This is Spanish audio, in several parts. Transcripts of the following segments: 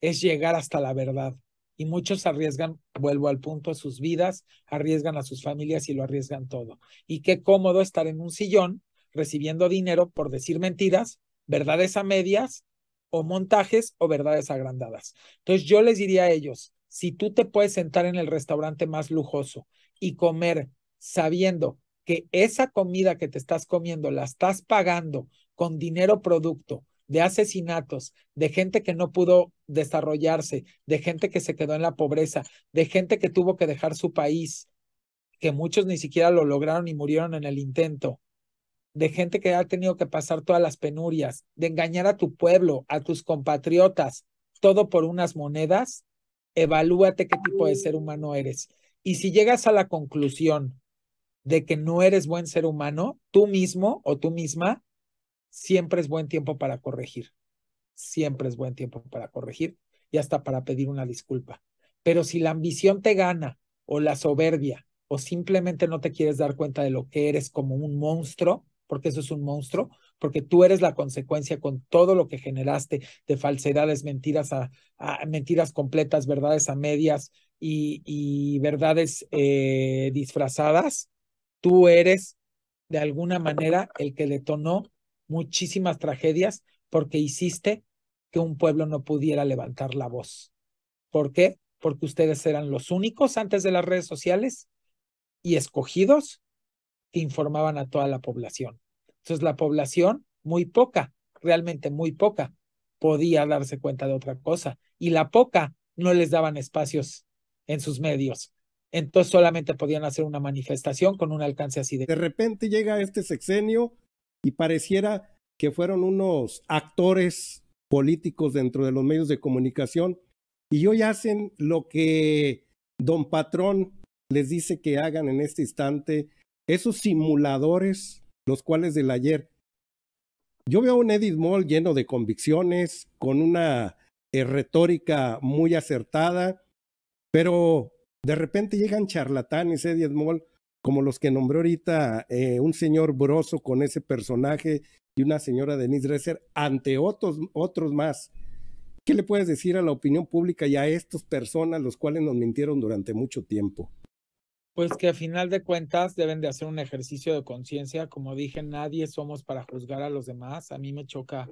es llegar hasta la verdad. Y muchos arriesgan, vuelvo al punto, a sus vidas, arriesgan a sus familias y lo arriesgan todo. Y qué cómodo estar en un sillón recibiendo dinero por decir mentiras, verdades a medias o montajes o verdades agrandadas. Entonces yo les diría a ellos, si tú te puedes sentar en el restaurante más lujoso y comer sabiendo que esa comida que te estás comiendo la estás pagando con dinero producto de asesinatos, de gente que no pudo desarrollarse, de gente que se quedó en la pobreza, de gente que tuvo que dejar su país, que muchos ni siquiera lo lograron y murieron en el intento, de gente que ha tenido que pasar todas las penurias, de engañar a tu pueblo, a tus compatriotas, todo por unas monedas, evalúate qué tipo de ser humano eres. Y si llegas a la conclusión de que no eres buen ser humano, tú mismo o tú misma, siempre es buen tiempo para corregir. Siempre es buen tiempo para corregir y hasta para pedir una disculpa. Pero si la ambición te gana o la soberbia o simplemente no te quieres dar cuenta de lo que eres como un monstruo, porque eso es un monstruo, porque tú eres la consecuencia con todo lo que generaste de falsedades, mentiras a, mentiras completas, verdades a medias y, verdades eh, disfrazadas. Tú eres de alguna manera el que detonó muchísimas tragedias porque hiciste que un pueblo no pudiera levantar la voz. ¿Por qué? Porque ustedes eran los únicos antes de las redes sociales y escogidos que informaban a toda la población. Entonces la población, muy poca, realmente muy poca, podía darse cuenta de otra cosa y la poca no les daban espacios en sus medios. Entonces solamente podían hacer una manifestación con un alcance así de... De repente llega este sexenio y pareciera que fueron unos actores políticos dentro de los medios de comunicación y hoy hacen lo que don Patrón les dice que hagan en este instante, esos simuladores, los cuales del ayer. Yo veo a un Edith Moll lleno de convicciones, con una eh, retórica muy acertada, pero de repente llegan charlatanes, Edith Moll, como los que nombró ahorita, eh, un señor Broso con ese personaje y una señora Denise Dresser, ante otros, otros más. ¿Qué le puedes decir a la opinión pública y a estas personas, los cuales nos mintieron durante mucho tiempo? Pues que a final de cuentas deben de hacer un ejercicio de conciencia. Como dije, nadie somos para juzgar a los demás. A mí me choca.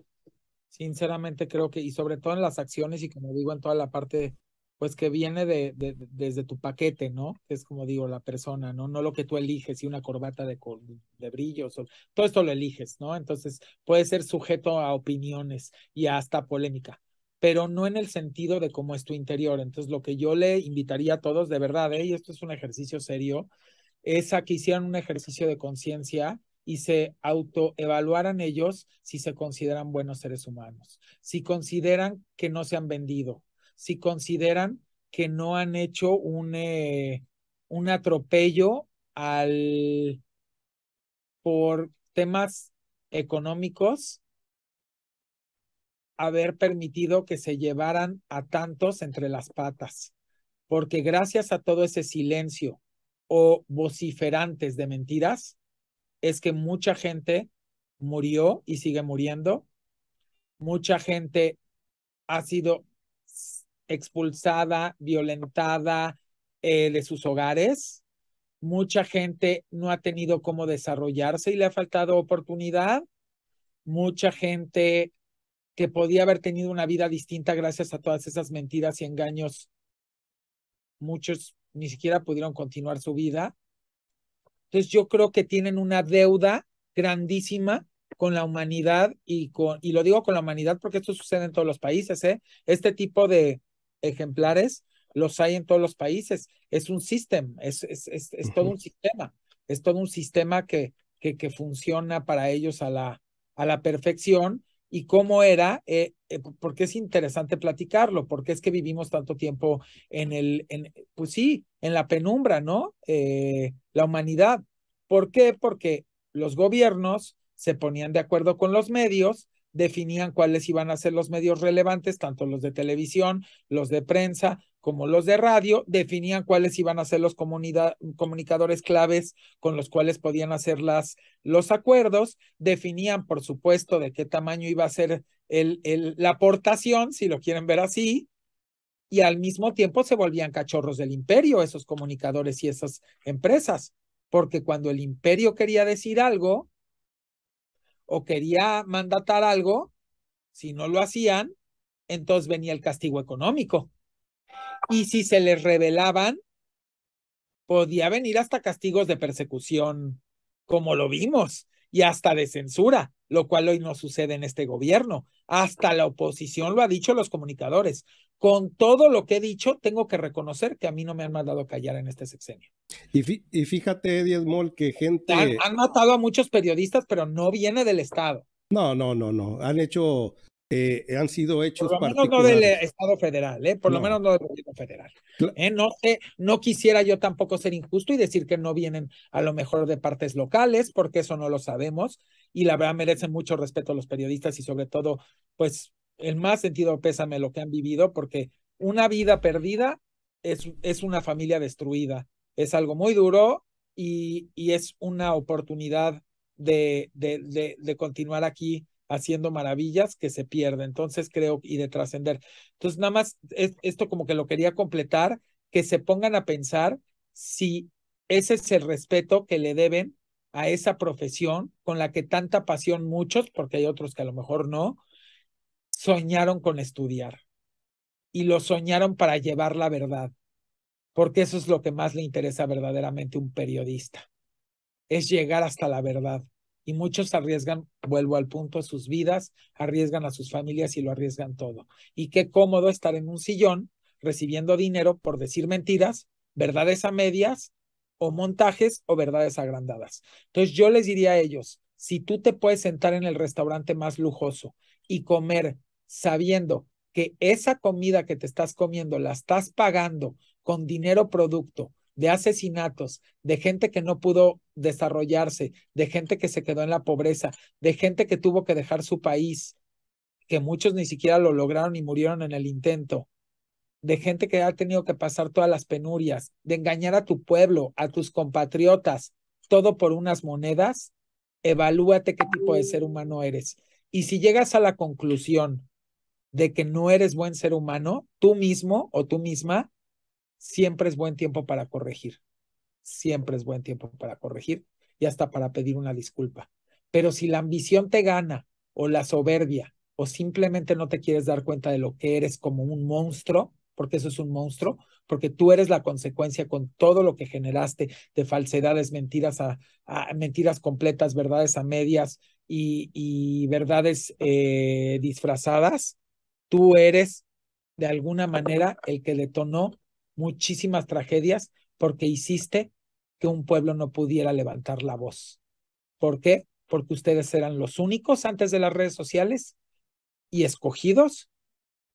Sinceramente creo que, y sobre todo en las acciones y como digo en toda la parte pues que viene de, desde tu paquete, ¿no? Es como digo, la persona, ¿no? No lo que tú eliges, y una corbata de, de brillos, todo esto lo eliges, ¿no? Entonces puede ser sujeto a opiniones y hasta polémica, pero no en el sentido de cómo es tu interior. Entonces lo que yo le invitaría a todos, de verdad, ¿eh? y esto es un ejercicio serio, es a que hicieran un ejercicio de conciencia y se autoevaluaran ellos si se consideran buenos seres humanos, si consideran que no se han vendido, si consideran que no han hecho un, eh, un atropello al por temas económicos haber permitido que se llevaran a tantos entre las patas, porque gracias a todo ese silencio o vociferantes de mentiras, es que mucha gente murió y sigue muriendo, mucha gente ha sido expulsada, violentada eh, de sus hogares. Mucha gente no ha tenido cómo desarrollarse y le ha faltado oportunidad. Mucha gente que podía haber tenido una vida distinta gracias a todas esas mentiras y engaños. Muchos ni siquiera pudieron continuar su vida. Entonces yo creo que tienen una deuda grandísima con la humanidad y con, y lo digo con la humanidad porque esto sucede en todos los países, ¿eh? Este tipo de, ejemplares los hay en todos los países. Es un sistema, es, es, todo un sistema, es todo un sistema que, que, que, funciona para ellos a la, a la perfección. Y cómo era, eh, eh, porque es interesante platicarlo, porque es que vivimos tanto tiempo en el, en, pues sí, en la penumbra, ¿no? Eh, la humanidad. ¿Por qué? Porque los gobiernos se ponían de acuerdo con los medios definían cuáles iban a ser los medios relevantes, tanto los de televisión, los de prensa como los de radio, definían cuáles iban a ser los comunicadores claves con los cuales podían hacer las, los acuerdos, definían, por supuesto, de qué tamaño iba a ser la aportación, si lo quieren ver así, y al mismo tiempo se volvían cachorros del imperio esos comunicadores y esas empresas, porque cuando el imperio quería decir algo, o quería mandatar algo, si no lo hacían, entonces venía el castigo económico. Y si se les revelaban, podía venir hasta castigos de persecución, como lo vimos, y hasta de censura, lo cual hoy no sucede en este gobierno. Hasta la oposición lo ha dicho los comunicadores con todo lo que he dicho, tengo que reconocer que a mí no me han mandado callar en este sexenio. Y, fíjate, diez mol que gente... Han, matado a muchos periodistas, pero no viene del Estado. No, no, no, no. Han hecho... Eh, han sido hechos Por lo menos no del Estado federal, ¿eh? Por lo menos no del gobierno federal. ¿Eh? No sé, no quisiera yo tampoco ser injusto y decir que no vienen a lo mejor de partes locales, porque eso no lo sabemos. Y la verdad merecen mucho respeto los periodistas y sobre todo, pues, el más sentido pésame lo que han vivido, porque una vida perdida es, es una familia destruida. Es algo muy duro y, y es una oportunidad de, de, de, continuar aquí haciendo maravillas que se pierde. Entonces creo y de trascender. Entonces nada más es, esto como que lo quería completar, que se pongan a pensar si ese es el respeto que le deben a esa profesión con la que tanta pasión muchos, porque hay otros que a lo mejor no, soñaron con estudiar y lo soñaron para llevar la verdad, porque eso es lo que más le interesa verdaderamente a un periodista, es llegar hasta la verdad. Y muchos arriesgan, vuelvo al punto, sus vidas, arriesgan a sus familias y lo arriesgan todo. Y qué cómodo estar en un sillón recibiendo dinero por decir mentiras, verdades a medias o montajes o verdades agrandadas. Entonces yo les diría a ellos, si tú te puedes sentar en el restaurante más lujoso y comer sabiendo que esa comida que te estás comiendo la estás pagando con dinero producto de asesinatos, de gente que no pudo desarrollarse, de gente que se quedó en la pobreza, de gente que tuvo que dejar su país, que muchos ni siquiera lo lograron y murieron en el intento, de gente que ha tenido que pasar todas las penurias, de engañar a tu pueblo, a tus compatriotas, todo por unas monedas, evalúate qué tipo de ser humano eres. Y si llegas a la conclusión de que no eres buen ser humano, tú mismo o tú misma, siempre es buen tiempo para corregir. Siempre es buen tiempo para corregir y hasta para pedir una disculpa. Pero si la ambición te gana o la soberbia o simplemente no te quieres dar cuenta de lo que eres como un monstruo, porque eso es un monstruo, porque tú eres la consecuencia con todo lo que generaste de falsedades, mentiras a, mentiras completas, verdades a medias y, verdades eh, disfrazadas, tú eres de alguna manera el que detonó muchísimas tragedias porque hiciste que un pueblo no pudiera levantar la voz. ¿Por qué? Porque ustedes eran los únicos antes de las redes sociales y escogidos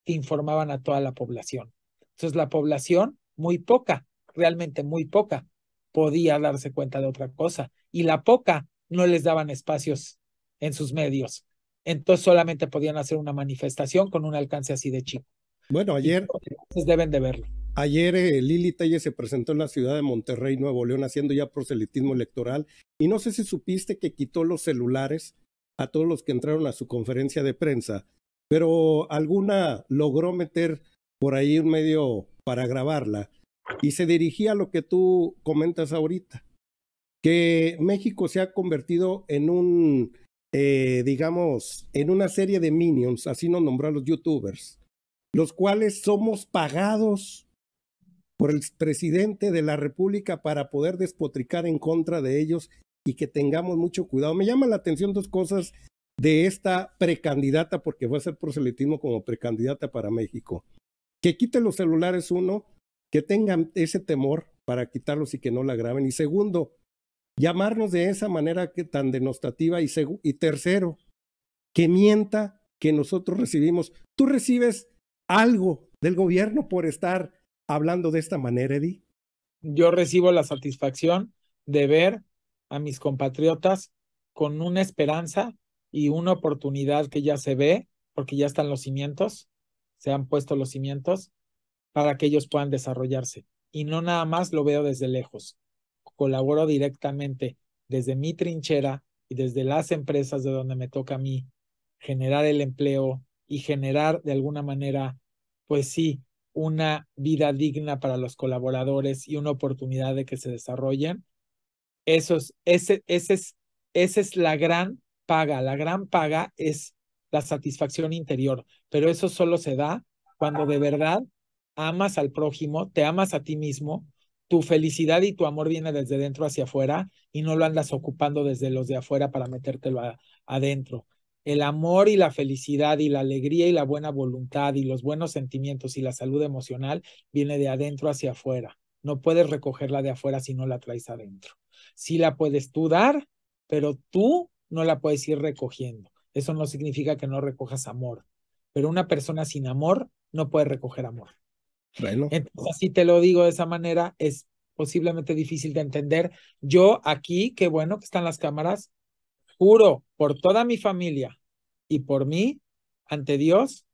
que informaban a toda la población. Entonces la población, muy poca, realmente muy poca, podía darse cuenta de otra cosa y la poca no les daban espacios en sus medios entonces solamente podían hacer una manifestación con un alcance así de chico. Bueno, ayer... Ustedes deben de verlo. Ayer eh, Lili Telle se presentó en la ciudad de Monterrey, Nuevo León, haciendo ya proselitismo electoral. Y no sé si supiste que quitó los celulares a todos los que entraron a su conferencia de prensa, pero alguna logró meter por ahí un medio para grabarla y se dirigía a lo que tú comentas ahorita, que México se ha convertido en un eh, digamos, en una serie de minions, así nos nombró los youtubers, los cuales somos pagados por el presidente de la República para poder despotricar en contra de ellos y que tengamos mucho cuidado. Me llama la atención dos cosas de esta precandidata, porque va a ser proselitismo como precandidata para México. Que quite los celulares, uno, que tengan ese temor para quitarlos y que no la graben. Y segundo, llamarnos de esa manera que, tan denostativa y, y tercero, que mienta que nosotros recibimos. Tú recibes algo del gobierno por estar hablando de esta manera, Eddie. Yo recibo la satisfacción de ver a mis compatriotas con una esperanza y una oportunidad que ya se ve, porque ya están los cimientos, se han puesto los cimientos para que ellos puedan desarrollarse. Y no nada más lo veo desde lejos, colaboro directamente desde mi trinchera y desde las empresas de donde me toca a mí generar el empleo y generar de alguna manera, pues sí, una vida digna para los colaboradores y una oportunidad de que se desarrollen. Eso es, esa es la gran paga. La gran paga es la satisfacción interior, pero eso solo se da cuando de verdad amas al prójimo, te amas a ti mismo tu felicidad y tu amor viene desde dentro hacia afuera y no lo andas ocupando desde los de afuera para metértelo adentro. El amor y la felicidad y la alegría y la buena voluntad y los buenos sentimientos y la salud emocional viene de adentro hacia afuera. No puedes recogerla de afuera si no la traes adentro. Si la puedes tú dar, pero tú no la puedes ir recogiendo. Eso no significa que no recojas amor, pero una persona sin amor no puede recoger amor. Entonces, si te lo digo de esa manera, es posiblemente difícil de entender. Yo aquí, qué bueno que están las cámaras, juro por toda mi familia y por mí, ante Dios,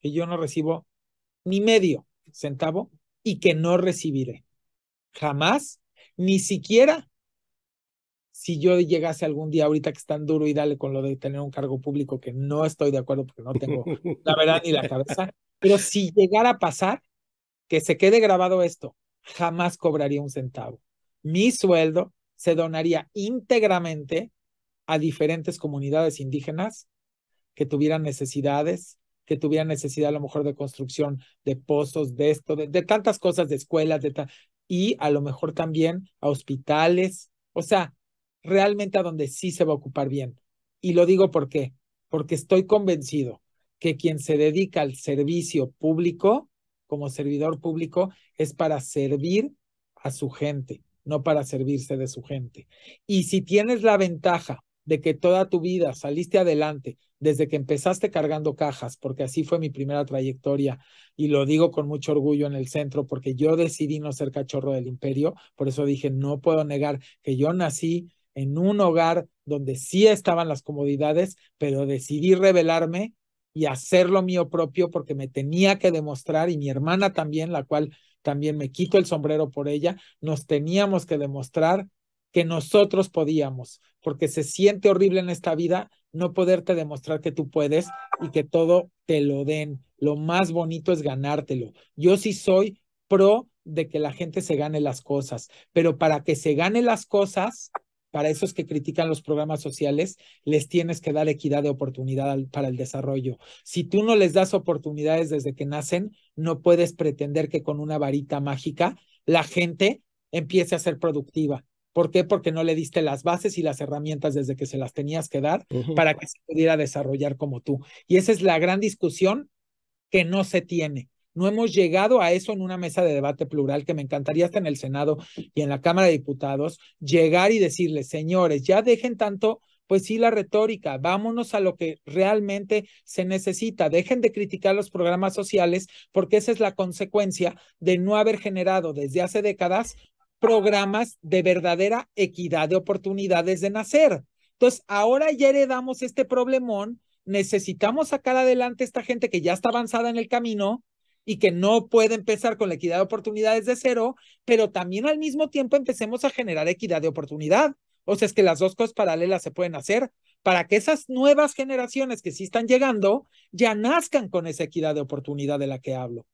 que yo no recibo ni medio centavo y que no recibiré. Jamás, ni siquiera si yo llegase algún día ahorita que es tan duro y dale con lo de tener un cargo público que no estoy de acuerdo porque no tengo la verdad ni la cabeza, pero si llegara a pasar, que se quede grabado esto, jamás cobraría un centavo. Mi sueldo se donaría íntegramente a diferentes comunidades indígenas que tuvieran necesidades, que tuvieran necesidad a lo mejor de construcción de pozos, de esto, de, tantas cosas, de escuelas, de y a lo mejor también a hospitales, o sea, realmente a donde sí se va a ocupar bien. Y lo digo por qué, porque estoy convencido que quien se dedica al servicio público, como servidor público, es para servir a su gente, no para servirse de su gente. Y si tienes la ventaja de que toda tu vida saliste adelante desde que empezaste cargando cajas, porque así fue mi primera trayectoria y lo digo con mucho orgullo en el centro, porque yo decidí no ser cachorro del imperio, por eso dije, no puedo negar que yo nací en un hogar donde sí estaban las comodidades, pero decidí rebelarme y hacerlo mío propio porque me tenía que demostrar y mi hermana también, la cual también me quito el sombrero por ella, nos teníamos que demostrar que nosotros podíamos, porque se siente horrible en esta vida no poderte demostrar que tú puedes y que todo te lo den. Lo más bonito es ganártelo. Yo sí soy pro de que la gente se gane las cosas, pero para que se gane las cosas, para esos que critican los programas sociales, les tienes que dar equidad de oportunidad para el desarrollo. Si tú no les das oportunidades desde que nacen, no puedes pretender que con una varita mágica la gente empiece a ser productiva. ¿Por qué? Porque no le diste las bases y las herramientas desde que se las tenías que dar para que se pudiera desarrollar como tú. Y esa es la gran discusión que no se tiene. No hemos llegado a eso en una mesa de debate plural que me encantaría hasta en el Senado y en la Cámara de Diputados, llegar y decirles, señores, ya dejen tanto pues sí, la retórica, vámonos a lo que realmente se necesita. Dejen de criticar los programas sociales porque esa es la consecuencia de no haber generado desde hace décadas programas de verdadera equidad de oportunidades de nacer. Entonces, ahora ya heredamos este problemón, necesitamos sacar adelante a esta gente que ya está avanzada en el camino y que no puede empezar con la equidad de oportunidades de cero, pero también al mismo tiempo empecemos a generar equidad de oportunidad. O sea, es que las dos cosas paralelas se pueden hacer para que esas nuevas generaciones que sí están llegando ya nazcan con esa equidad de oportunidad de la que hablo.